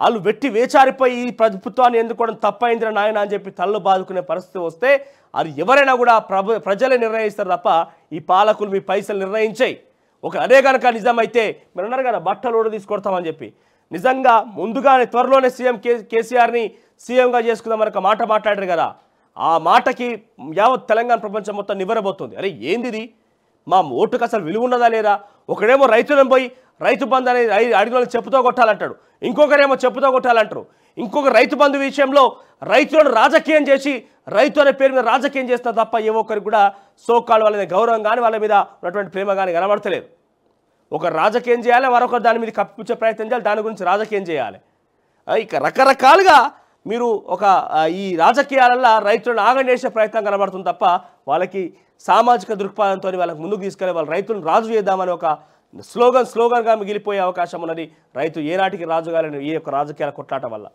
వాళ్ళు వెట్టి వేచారిపోయి ఈ ప్రభుత్వాన్ని ఎందుకోవడం తప్పైంది నాయన అని చెప్పి తల్లు బాదుకునే పరిస్థితి వస్తే అది ఎవరైనా కూడా ప్రజలే నిర్ణయిస్తారు తప్ప ఈ పాలకులు మీ పైసలు నిర్ణయించాయి ఒక అదే కనుక నిజమైతే మీరు అన్నారు కదా బట్టలు కూడా తీసుకొడతామని చెప్పి నిజంగా ముందుగానే త్వరలోనే సీఎం కే కేసీఆర్ని సీఎంగా చేసుకుందాం ఒక మాట మాట్లాడారు కదా ఆ మాటకి యావత్ తెలంగాణ ప్రపంచం మొత్తం నివ్వరబోతుంది అరే ఏందిది మా ఓటుకు అసలు విలువ ఉన్నదా లేదా ఒకడేమో రైతులను పోయి రైతు బంధు అనేది అడిగిన చెప్పుతో కొట్టాలంటాడు ఇంకొకరేమో చెప్పుతో కొట్టాలంటారు ఇంకొక రైతు బంధు విషయంలో రైతులను రాజకీయం చేసి రైతు అనే పేరు మీద రాజకీయం చేస్తా తప్ప ఏ ఒక్కరికి కూడా సోకాళ్ళు వాళ్ళ గౌరవం కానీ వాళ్ళ మీద ఉన్నటువంటి ప్రేమ కానీ కనబడతలేదు ఒక రాజకీయం చేయాలి మరొకరు దాని మీద కప్పించే ప్రయత్నం చేయాలి దాని గురించి రాజకీయం చేయాలి ఇక రకరకాలుగా మీరు ఒక ఈ రాజకీయాలలో రైతులను ఆగండి చేసే ప్రయత్నం కనబడుతుంది తప్ప వాళ్ళకి సామాజిక దృక్పథంతో వాళ్ళకి ముందుకు తీసుకెళ్లే వాళ్ళు రైతులను రాజు చేద్దామని ఒక స్లోగన్ స్లోగన్గా మిగిలిపోయే అవకాశం ఉన్నది రైతు ఏనాటికి రాజు కాలని ఈ యొక్క రాజకీయాల కొట్లాట వల్ల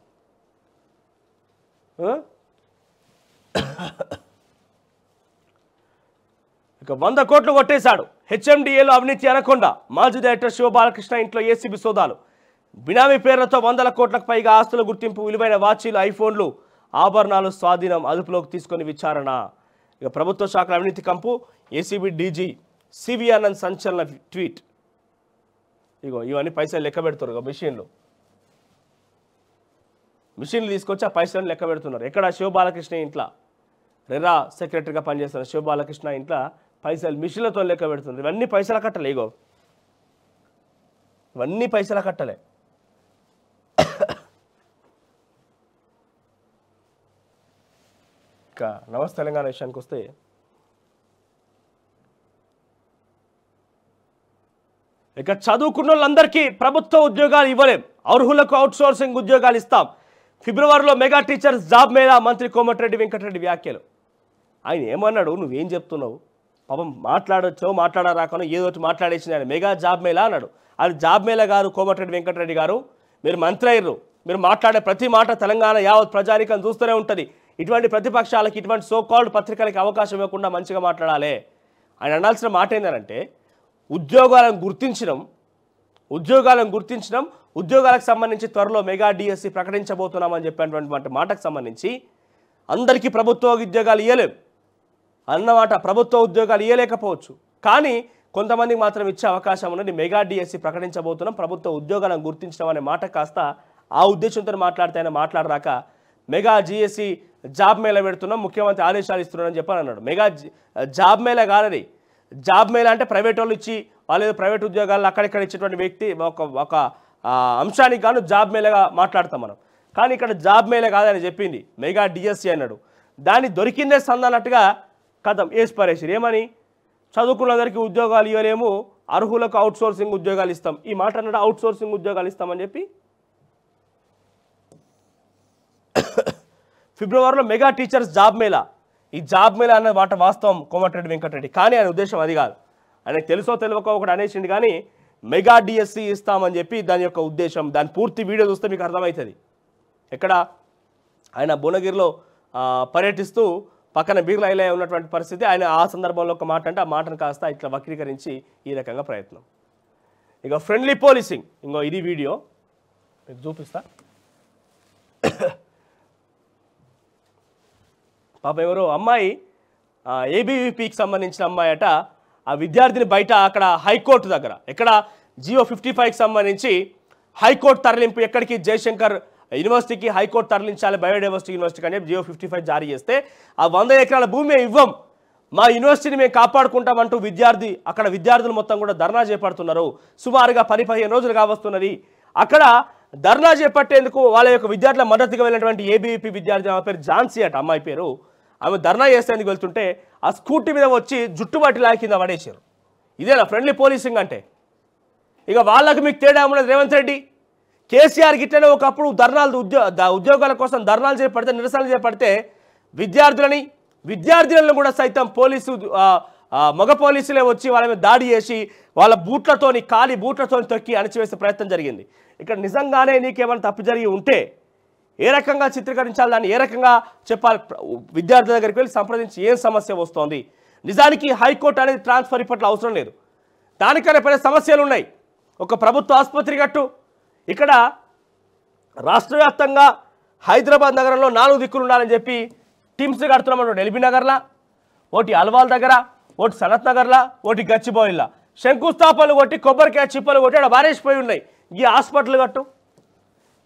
ఇక వంద కోట్లు కొట్టేశాడు హెచ్ఎండిఏలో అవినీతి అనకుండా మాజీ డైరెక్టర్ శివ బాలకృష్ణ ఇంట్లో ఏసీబీ సోదాలు బినామీ పేర్లతో వందల కోట్లకు పైగా ఆస్తుల గుర్తింపు విలువైన వాచీలు ఐఫోన్లు ఆభరణాలు స్వాధీనం అదుపులోకి తీసుకొని విచారణ ఇక ప్రభుత్వ శాఖల అవినీతి కంపు ఏసీబీ డీజీ సివి ఆనంద్ సంచలన ట్వీట్ ఇగో ఇవన్నీ పైసలు లెక్క పెడుతున్నారు ఇక మిషన్లు మిషన్లు తీసుకొచ్చి ఆ పైసలను లెక్క పెడుతున్నారు ఎక్కడ శివ బాలకృష్ణ ఇంట్లో రెరా సెక్రటరీగా పనిచేస్తున్న శివ బాలకృష్ణ ఇంట్లో పైసలు మిషన్లతో లెక్క పెడుతున్నారు ఇవన్నీ పైసలు కట్టలే ఇగో ఇవన్నీ పైసలు కట్టలే ఇక నవస్ తెలంగాణ విషయానికి వస్తే ఇక చదువుకున్న వాళ్ళందరికీ ప్రభుత్వ ఉద్యోగాలు ఇవ్వలేం అర్హులకు అవుట్సోర్సింగ్ ఉద్యోగాలు ఇస్తాం ఫిబ్రవరిలో మెగా టీచర్స్ జాబ్ మీద మంత్రి కోమటిరెడ్డి వెంకటరెడ్డి వ్యాఖ్యలు ఆయన ఏమన్నాడు నువ్వేం చెప్తున్నావు పాపం మాట్లాడొచ్చో మాట్లాడరాకనో ఏదో ఒకటి మాట్లాడేసింది ఆయన మెగా జాబ్ మేళ అన్నాడు అది జాబ్ మేళ గారు కోమటిరెడ్డి వెంకటరెడ్డి గారు మీరు మంత్రి అయ్యారు మీరు మాట్లాడే ప్రతి మాట తెలంగాణ యావత్ ప్రజానికం చూస్తూనే ఉంటుంది ఇటువంటి ప్రతిపక్షాలకు ఇటువంటి సో కాల్డ్ పత్రికలకి అవకాశం ఇవ్వకుండా మంచిగా మాట్లాడాలి ఆయన అనాల్సిన మాట ఏంటంటే ఉద్యోగాలను గుర్తించడం ఉద్యోగాలను గుర్తించడం ఉద్యోగాలకు సంబంధించి త్వరలో మెగా డిఎస్సి ప్రకటించబోతున్నామని చెప్పేటువంటి మాటకు సంబంధించి అందరికీ ప్రభుత్వ ఉద్యోగాలు ఇవ్వలేం అన్నమాట ప్రభుత్వ ఉద్యోగాలు ఇవ్వలేకపోవచ్చు కానీ కొంతమందికి మాత్రం ఇచ్చే అవకాశం ఉన్నది మెగా డిఎస్సి ప్రకటించబోతున్నాం ప్రభుత్వ ఉద్యోగాలను గుర్తించడం అనే మాట కాస్త ఆ ఉద్దేశంతో మాట్లాడితే ఆయన మాట్లాడరాక మెగా జిఎస్సి జాబ్ మేళ పెడుతున్నాం ముఖ్యమంత్రి ఆదేశాలు ఇస్తున్నారని చెప్పని అన్నాడు మెగా జాబ్ మేళ కాదది జాబ్ మేళ అంటే ప్రైవేట్ వాళ్ళు ఇచ్చి వాళ్ళు ప్రైవేట్ ఉద్యోగాలు అక్కడిక్కడ ఇచ్చేటువంటి వ్యక్తి ఒక ఒక అంశానికి గాను జాబ్ మేళగా మాట్లాడతాం మనం కానీ ఇక్కడ జాబ్ మేళ కాదని చెప్పింది మెగా డిఎస్సీ అన్నాడు దాన్ని దొరికిందే సందన్నట్టుగా కథం ఏసు పరేశారు ఏమని చదువుకున్నందరికీ ఉద్యోగాలు ఇవ్వలేము అర్హులకు అవుట్ సోర్సింగ్ ఉద్యోగాలు ఇస్తాం ఈ మాట అవుట్ సోర్సింగ్ ఉద్యోగాలు ఇస్తామని చెప్పి ఫిబ్రవరిలో మెగా టీచర్స్ జాబ్ మేళా ఈ జాబ్ మేళా అన్న మాట వాస్తవం కోమటిరెడ్డి వెంకటరెడ్డి కానీ ఆయన ఉద్దేశం అది కాదు ఆయన తెలుసో తెలియకో ఒకటి అనేసింది కానీ మెగా డిఎస్సి ఇస్తామని చెప్పి దాని యొక్క ఉద్దేశం దాని పూర్తి వీడియో చూస్తే మీకు అర్థమవుతుంది ఎక్కడ ఆయన భువనగిరిలో పర్యటిస్తూ పక్కన బీర్లైలే ఉన్నటువంటి పరిస్థితి ఆయన ఆ సందర్భంలో ఒక మాట అంటే ఆ మాటను కాస్త ఇట్లా వక్రీకరించి ఈ రకంగా ప్రయత్నం ఇక ఫ్రెండ్లీ పోలీసింగ్ ఇంకో ఇది వీడియో మీకు చూపిస్తా పాప ఎవరో అమ్మాయి ఏబీవీపీకి సంబంధించిన అమ్మాయి అట ఆ విద్యార్థిని బయట అక్కడ హైకోర్టు దగ్గర ఎక్కడ జియో ఫిఫ్టీ ఫైవ్కి సంబంధించి హైకోర్టు తరలింపు ఎక్కడికి జయశంకర్ యూనివర్సిటీకి హైకోర్టు తరలించాలి బయోడైవర్సిటీ యూనివర్సిటీకి అని జియో ఫిఫ్టీ ఫైవ్ జారీ చేస్తే ఆ వంద ఎకరాల భూమి ఇవ్వం మా యూనివర్సిటీని మేము కాపాడుకుంటామంటూ విద్యార్థి అక్కడ విద్యార్థులు మొత్తం కూడా ధర్నా చేపడుతున్నారు సుమారుగా పది పదిహేను రోజులు కావస్తున్నది అక్కడ ధర్నా చేపట్టేందుకు వాళ్ళ యొక్క విద్యార్థుల మద్దతుగా వెళ్ళినటువంటి ఏబీవీపీ విద్యార్థి ఆమె పేరు ఝాన్సీ అట అమ్మాయి పేరు ఆమె ధర్నా చేసేందుకు వెళ్తుంటే ఆ స్కూటీ మీద వచ్చి జుట్టుబాటి లాగి కింద పడేశారు ఇదేనా ఫ్రెండ్లీ పోలీసింగ్ అంటే ఇక వాళ్ళకి మీకు తేడా ఉన్నది రేవంత్ రెడ్డి కేసీఆర్ గిట్లనే ఒకప్పుడు ధర్నాలు ఉద్యోగాల కోసం ధర్నాలు చేపడితే నిరసనలు చేపడితే విద్యార్థులని విద్యార్థులను కూడా సైతం పోలీసు మగ పోలీసులే వచ్చి వాళ్ళ మీద దాడి చేసి వాళ్ళ బూట్లతోని ఖాళీ బూట్లతోని తొక్కి అణచివేసే ప్రయత్నం జరిగింది ఇక్కడ నిజంగానే నీకేమైనా తప్పు జరిగి ఉంటే ఏ రకంగా చిత్రీకరించాలి దాన్ని ఏ రకంగా చెప్పాలి విద్యార్థుల దగ్గరికి వెళ్ళి సంప్రదించి ఏం సమస్య వస్తోంది నిజానికి హైకోర్టు అనేది ట్రాన్స్ఫర్ ఇప్పట్లో అవసరం లేదు దానికనే పడే సమస్యలు ఉన్నాయి ఒక ప్రభుత్వ ఆసుపత్రి గట్టు ఇక్కడ రాష్ట్ర హైదరాబాద్ నగరంలో నాలుగు దిక్కులు ఉండాలని చెప్పి టీమ్స్ కడుతున్నాం ఎల్బీ నగర్లా ఒకటి అల్వాల్ దగ్గర ఒకటి సనత్ నగర్లా ఒకటి గచ్చిబౌలిలా శంకుస్థాపనలు కొట్టి కొబ్బరికాయ చిప్పలు కొట్టి ఆడ బారేసిపోయి ఉన్నాయి ఈ హాస్పిటల్ కట్టు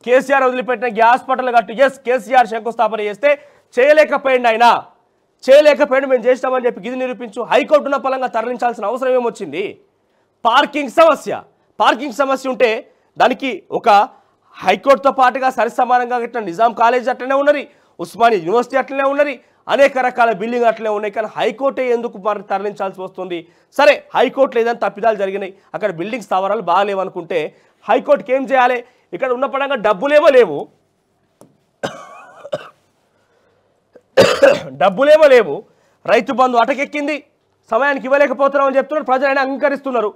కేసీఆర్ వదిలిపెట్టిన గ్యాస్ పట్టలు కట్టు ఎస్ కేసీఆర్ శంకుస్థాపన చేస్తే చేయలేకపోయింది ఆయన చేయలేకపోయింది మేము చేసినామని చెప్పి ఇది నిరూపించు ఉన్న పలంగా తరలించాల్సిన అవసరం ఏమొచ్చింది పార్కింగ్ సమస్య పార్కింగ్ సమస్య ఉంటే దానికి ఒక హైకోర్టుతో పాటుగా సరిసమానంగా కట్టిన నిజాం కాలేజ్ అట్లనే ఉన్నది ఉస్మాని యూనివర్సిటీ అట్లనే ఉన్నది అనేక రకాల బిల్డింగ్ అట్లే ఉన్నాయి కానీ హైకోర్టే ఎందుకు మరి తరలించాల్సి వస్తుంది సరే హైకోర్టులో ఏదైనా తప్పిదాలు జరిగినాయి అక్కడ బిల్డింగ్ స్థావరాలు బాగాలేవనుకుంటే హైకోర్టుకి ఏం చేయాలి ఇక్కడ ఉన్న పడంగా డబ్బులేమో లేవు డబ్బులేమో లేవు రైతు బంధు అటకెక్కింది సమయానికి ఇవ్వలేకపోతున్నామని చెప్తున్నారు ప్రజలు అంగీకరిస్తున్నారు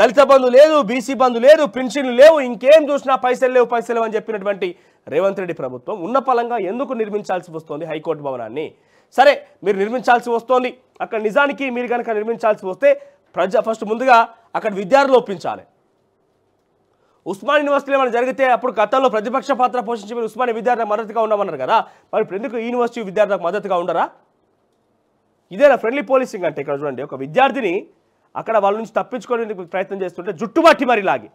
దళిత బంధు లేదు బీసీ బంధు లేదు పెన్షన్లు లేవు ఇంకేం చూసినా పైసలు లేవు పైసలు అని చెప్పినటువంటి రేవంత్ రెడ్డి ప్రభుత్వం ఉన్న పలంగా ఎందుకు నిర్మించాల్సి వస్తుంది హైకోర్టు భవనాన్ని సరే మీరు నిర్మించాల్సి వస్తోంది అక్కడ నిజానికి మీరు కనుక నిర్మించాల్సి వస్తే ప్రజ ఫస్ట్ ముందుగా అక్కడ విద్యార్థులు ఒప్పించాలి ఉస్మాన్ యూనివర్సిటీలో ఏమైనా జరిగితే అప్పుడు గతంలో ప్రతిపక్ష పాత్ర పోషించి మీరు ఉస్మానియా విద్యార్థి మద్దతుగా ఉండమన్నారు కదా మరి ఇప్పుడు ఎందుకు యూనివర్సిటీ విద్యార్థులకు మద్దతుగా ఉండరా ఇదేనా ఫ్రెండ్లీ పోలీసింగ్ అంటే ఇక్కడ చూడండి ఒక విద్యార్థిని అక్కడ వాళ్ళ నుంచి తప్పించుకోవడానికి ప్రయత్నం చేస్తుంటే జుట్టుబట్టి మరి లాగి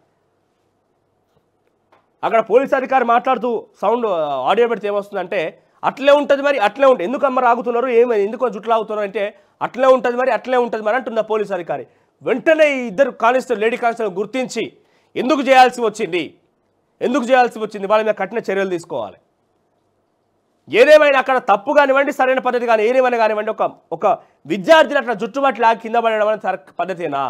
అక్కడ పోలీస్ అధికారి మాట్లాడుతూ సౌండ్ ఆడియో పెడితే ఏమొస్తుందంటే అట్లే ఉంటుంది మరి అట్లే ఉంటుంది ఎందుకు అమ్మ రాగుతున్నారు ఏమైంది ఎందుకు జుట్లు ఆగుతున్నారు అంటే అట్లే ఉంటుంది మరి అట్లే ఉంటుంది మరి అంటుంది పోలీస్ అధికారి వెంటనే ఈ ఇద్దరు కానిస్టేబుల్ లేడీ కానిస్టేబుల్ గుర్తించి ఎందుకు చేయాల్సి వచ్చింది ఎందుకు చేయాల్సి వచ్చింది వాళ్ళ మీద కఠిన చర్యలు తీసుకోవాలి ఏదేమైనా అక్కడ తప్పు కానివ్వండి సరైన పద్ధతి కానీ ఏదేమైనా కానివ్వండి ఒక ఒక విద్యార్థిని అట్లా జుట్టుబాటు లాగి కింద పడడం అనేది పద్ధతేనా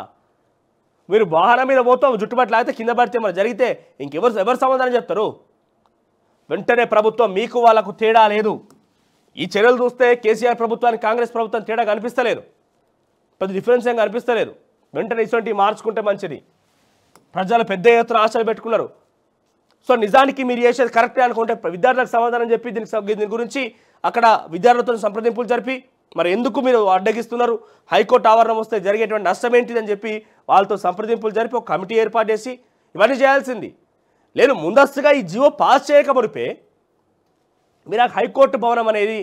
మీరు వాహనం మీద పోతాం జుట్టుబాటు లాగితే కింద పడితే మనం జరిగితే ఇంకెవరు ఎవరు సమాధానం చెప్తారు వెంటనే ప్రభుత్వం మీకు వాళ్ళకు తేడా లేదు ఈ చర్యలు చూస్తే కేసీఆర్ ప్రభుత్వానికి కాంగ్రెస్ ప్రభుత్వం తేడా కనిపిస్తలేదు పెద్ద డిఫరెన్స్ ఏం కనిపిస్తలేదు వెంటనే ఇటువంటి మార్చుకుంటే మంచిది ప్రజలు పెద్ద ఎత్తున ఆశలు పెట్టుకున్నారు సో నిజానికి మీరు చేసేది కరెక్టే అనుకుంటే విద్యార్థులకు సమాధానం చెప్పి దీనికి దీని గురించి అక్కడ విద్యార్థులతో సంప్రదింపులు జరిపి మరి ఎందుకు మీరు అడ్డగిస్తున్నారు హైకోర్టు ఆవరణం వస్తే జరిగేటువంటి నష్టం ఏంటిదని చెప్పి వాళ్ళతో సంప్రదింపులు జరిపి ఒక కమిటీ ఏర్పాటు చేసి ఇవన్నీ చేయాల్సింది లేదు ముందస్తుగా ఈ జీవో పాస్ చేయకముడిపే మీరు హైకోర్టు భవనం అనేది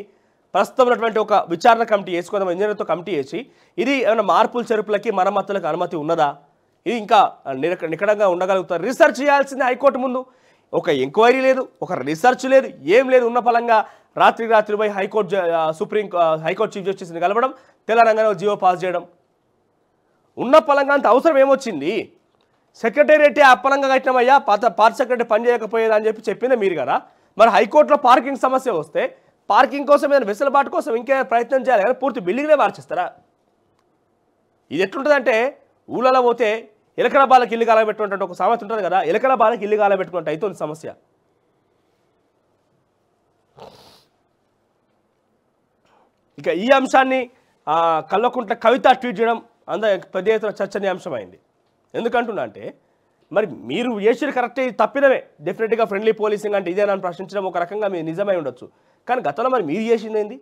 ప్రస్తుతం ఉన్నటువంటి ఒక విచారణ కమిటీ వేసుకుందాం ఇంజనీర్తో కమిటీ వేసి ఇది ఏమైనా మార్పులు చెరుపులకి మరమ్మతులకు అనుమతి ఉన్నదా ఇది ఇంకా నిరక నికడంగా ఉండగలుగుతారు రీసెర్చ్ చేయాల్సింది హైకోర్టు ముందు ఒక ఎంక్వైరీ లేదు ఒక రీసెర్చ్ లేదు ఏం లేదు ఉన్న ఫలంగా రాత్రి రాత్రి పోయి హైకోర్టు సుప్రీం హైకోర్టు చీఫ్ జస్టిస్ని కలవడం తెలంగాణలో జీవో పాస్ చేయడం ఉన్న ఫలంగా అంత అవసరం ఏమొచ్చింది సెక్రటేరియట్ అప్పలంగా కట్టినామయ్యా పాత పార్క్ సెక్రటరీ పని చేయకపోయేదా అని చెప్పి చెప్పిందే మీరు కదా మరి హైకోర్టులో పార్కింగ్ సమస్య వస్తే పార్కింగ్ కోసం ఏదైనా వెసులుబాటు కోసం ఇంకే ప్రయత్నం చేయాలి కానీ పూర్తి బిల్డింగ్నే మార్చేస్తారా ఇది ఎట్లుంటుందంటే ఊళ్ళలో పోతే ఎలకల బాలకి ఇల్లు కాలబెట్టుకుంటే ఒక సమస్య ఉంటుంది కదా ఎలకల బాలకి ఇల్లు కాలబెట్టుకుంటే అయితే సమస్య ఇక ఈ అంశాన్ని కల్లకుంట కవిత ట్వీట్ చేయడం అంద పెద్ద ఎత్తున చర్చనీయాంశమైంది ఎందుకంటున్నా అంటే మరి మీరు చేసేది కరెక్టే తప్పినవే డెఫినెట్గా ఫ్రెండ్లీ పోలీసింగ్ అంటే ఇదే నన్ను ప్రశ్నించడం ఒక రకంగా మీరు నిజమై ఉండొచ్చు కానీ గతంలో మరి మీరు చేసింది ఏంది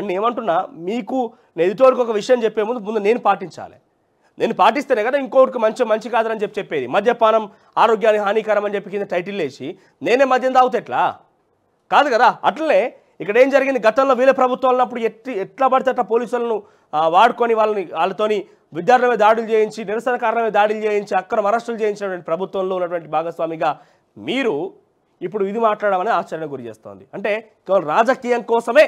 అండ్ ఏమంటున్నా మీకు నేను ఎదుటోరికి ఒక విషయం చెప్పే ముందు ముందు నేను పాటించాలి నేను పాటిస్తేనే కదా ఇంకొకరికి మంచి మంచి కాదని చెప్పి చెప్పేది మద్యపానం ఆరోగ్యానికి హానికరం అని చెప్పి కింద టైటిల్ వేసి నేనే మద్యం తాగుతా ఎట్లా కాదు కదా అట్లనే ఇక్కడ ఏం జరిగింది గతంలో వీళ్ళ ప్రభుత్వం అప్పుడు ఎట్టి ఎట్లా పడితే అట్లా పోలీసులను వాడుకొని వాళ్ళని వాళ్ళతోని విద్యార్థుల దాడులు చేయించి నిరసన కారణమే దాడులు చేయించి అక్రమ అరెస్టులు చేయించినటువంటి ప్రభుత్వంలో ఉన్నటువంటి భాగస్వామిగా మీరు ఇప్పుడు ఇది మాట్లాడమని ఆశ్చర్యం గురి చేస్తోంది అంటే కేవలం రాజకీయం కోసమే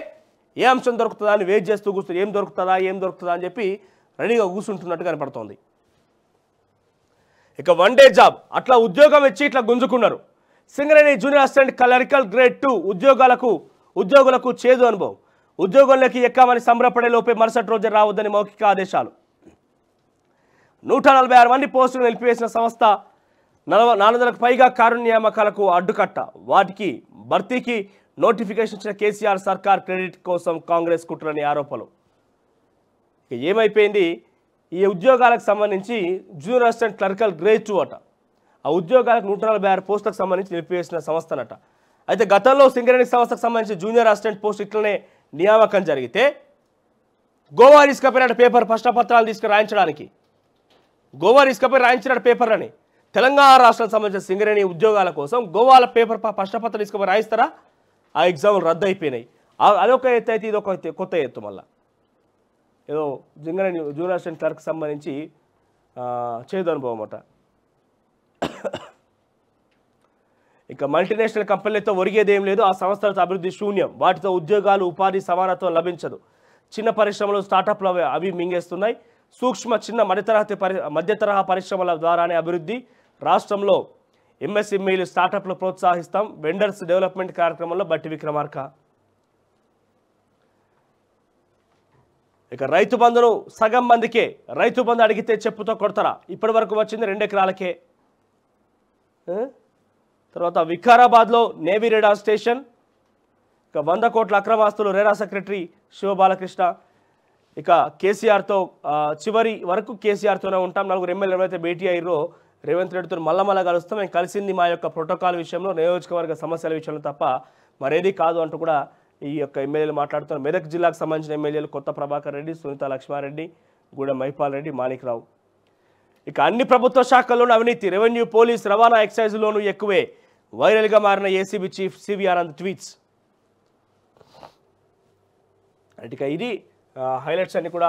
ఏ అంశం దొరుకుతుందా అని వెయిట్ చేస్తూ కూర్చుని ఏం దొరుకుతుందా ఏం దొరుకుతుందా అని చెప్పి రెడీగా కూర్చుంటున్నట్టు కనపడుతోంది ఇక వన్ డే జాబ్ అట్లా ఉద్యోగం ఇచ్చి ఇట్లా గుంజుకున్నారు Singareni junior assistant clerical grade two ఉద్యోగాలకు ఉద్యోగులకు చేదు అనుభవం ఉద్యోగంలోకి ఎక్కామని సంబరపడే లోపే మరుసటి రోజు రావద్దని మౌఖిక ఆదేశాలు నూట నలభై ఆరు మంది పోస్టులు నిలిపివేసిన సంస్థ నలభై నాలుగు వందలకు పైగా కారు నియామకాలకు అడ్డుకట్ట వాటికి భర్తీకి నోటిఫికేషన్ ఇచ్చిన కేసీఆర్ సర్కార్ క్రెడిట్ కోసం కాంగ్రెస్ కుట్రని ఆరోపణలు ఇక ఏమైపోయింది ఈ ఉద్యోగాలకు సంబంధించి junior assistant clerical grade two అట ఆ ఉద్యోగాలకు నూట నలభై ఆరు పోస్టులకు సంబంధించి నిలిపివేసిన సంస్థనట అయితే గతంలో సింగరేణి సంస్థకు సంబంధించి జూనియర్ అసిస్టెంట్ పోస్ట్ ఇట్లనే నియామకం జరిగితే గోవా తీసుకపోయినట్టు పేపర్ పత్రాలు తీసుకుని రాయించడానికి గోవా తీసుకపోయి రాయించినట్టు పేపర్లని తెలంగాణ రాష్ట్రానికి సంబంధించిన సింగరేణి ఉద్యోగాల కోసం గోవాల పేపర్ ప్రశ్నపత్రం తీసుకుపోయి రాయిస్తారా ఆ ఎగ్జామ్లు రద్దు అయిపోయినాయి అదొక ఎత్తు అయితే ఇది ఒక కొత్త ఎత్తు మళ్ళీ ఏదో జింగర జూనియర్ క్లర్క్ సంబంధించి చేదు అనుభవం అట ఇక మల్టీనేషనల్ కంపెనీలతో ఒరిగేది ఏం లేదు ఆ సంస్థలతో అభివృద్ధి శూన్యం వాటితో ఉద్యోగాలు ఉపాధి సమానత్వం లభించదు చిన్న పరిశ్రమలు స్టార్టప్లు అవి అవి మింగేస్తున్నాయి సూక్ష్మ చిన్న మధ్యతరహతి పరి మధ్యతరహా పరిశ్రమల ద్వారానే అభివృద్ధి రాష్ట్రంలో ఎంఎస్ఎంఈలు స్టార్టప్లు ప్రోత్సహిస్తాం వెండర్స్ డెవలప్మెంట్ కార్యక్రమంలో బట్టి విక్రమార్క ఇక రైతు బంధును సగం మందికే రైతు బంధు అడిగితే చెప్పుతో కొడతారా ఇప్పటి వరకు వచ్చింది రెండు ఎకరాలకే తర్వాత వికారాబాద్లో నేవీ రేడా స్టేషన్ ఇక వంద కోట్ల అక్రమాస్తులు రేరా సెక్రటరీ శివబాలకృష్ణ ఇక కేసీఆర్తో చివరి వరకు కేసీఆర్తోనే ఉంటాం నలుగురు ఎమ్మెల్యేలు ఎవరైతే భేటీ అయ్యారో రేవంత్ రెడ్డితో మల్లమల్ల కలుస్తాం మేము కలిసింది మా యొక్క ప్రోటోకాల్ విషయంలో నియోజకవర్గ సమస్యల విషయంలో తప్ప మరేది కాదు అంటూ కూడా ఈ యొక్క ఎమ్మెల్యేలు మాట్లాడుతున్న మెదక్ జిల్లాకు సంబంధించిన ఎమ్మెల్యేలు కొత్త ప్రభాకర్ రెడ్డి సునీత లక్ష్మారెడ్డి గూడ మహిపాల్ రెడ్డి మాణిక్రావు ఇక అన్ని ప్రభుత్వ శాఖల్లోనూ అవినీతి రెవెన్యూ పోలీస్ రవాణా ఎక్సైజ్లోనూ ఎక్కువే వైరల్గా మారిన ACB chief CV Anand tweets ఇక ఇది హైలైట్స్ అన్ని కూడా